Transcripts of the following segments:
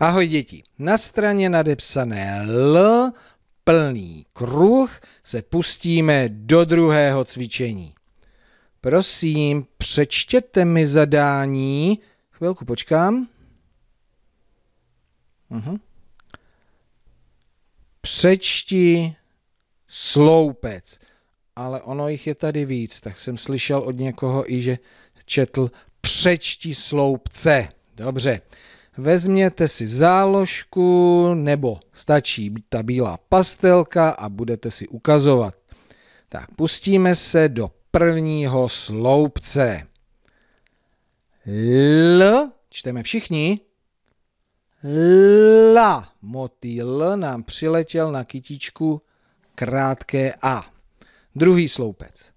Ahoj děti, na straně nadepsané L plný kruh se pustíme do druhého cvičení. Prosím, přečtěte mi zadání. Chvilku počkám. Uhum. Přečti sloupec. Ale ono jich je tady víc, tak jsem slyšel od někoho i, že četl přečti sloupce. Dobře. Vezměte si záložku nebo stačí ta bílá pastelka a budete si ukazovat. Tak pustíme se do prvního sloupce. L, čteme všichni. La, motýl nám přiletěl na kytičku krátké A. Druhý sloupec.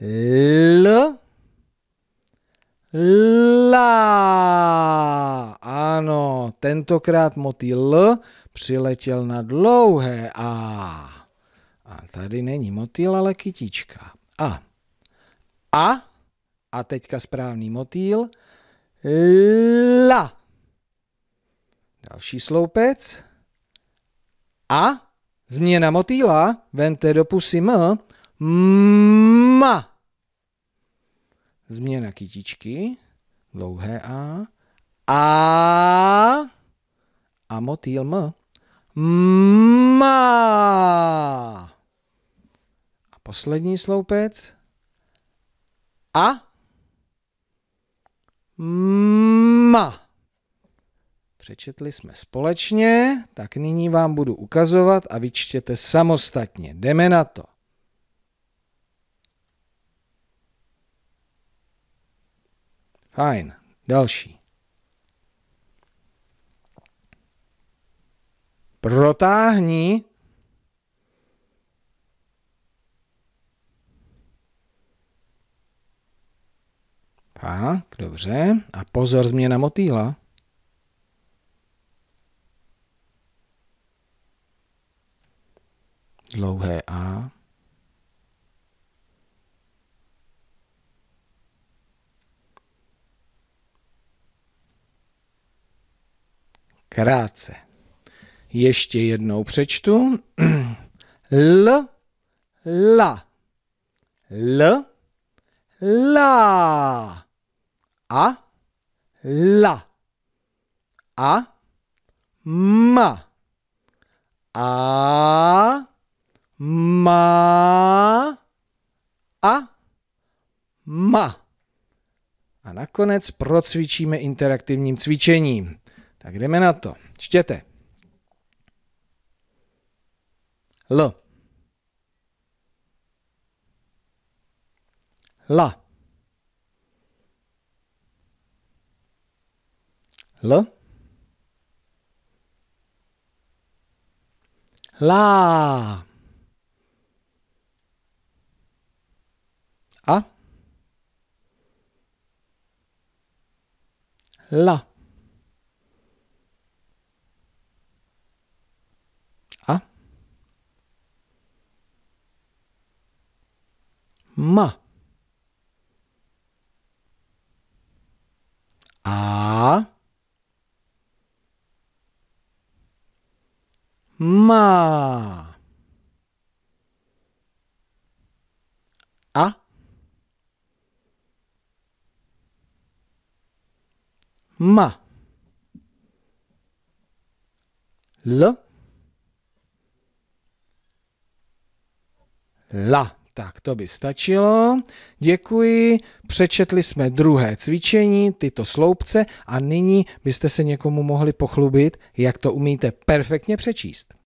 L, la, tentokrát motýl L přiletěl na dlouhé A. A tady není motýl, ale kytička. A. A. A teďka správný motýl. La. Další sloupec. A. Změna motýla. Vente do pusy M. Ma. Změna kytičky. Dlouhé A. A a motýl M. Má. A poslední sloupec. A. má. Přečetli jsme společně, tak nyní vám budu ukazovat a vyčtěte samostatně. Jdeme na to. Fajn, další. protáhni Tak, dobře. A pozor, změna motýla. Dlouhé A. Krátce. Ještě jednou přečtu. L, la. L, la. A, la. A, ma. A, ma. A, ma. A nakonec procvičíme interaktivním cvičením. Tak jdeme na to. Čtěte. Là. la Là. la la ma a ma a ma l la Tak to by stačilo. Děkuji. Přečetli jsme druhé cvičení, tyto sloupce a nyní byste se někomu mohli pochlubit, jak to umíte perfektně přečíst.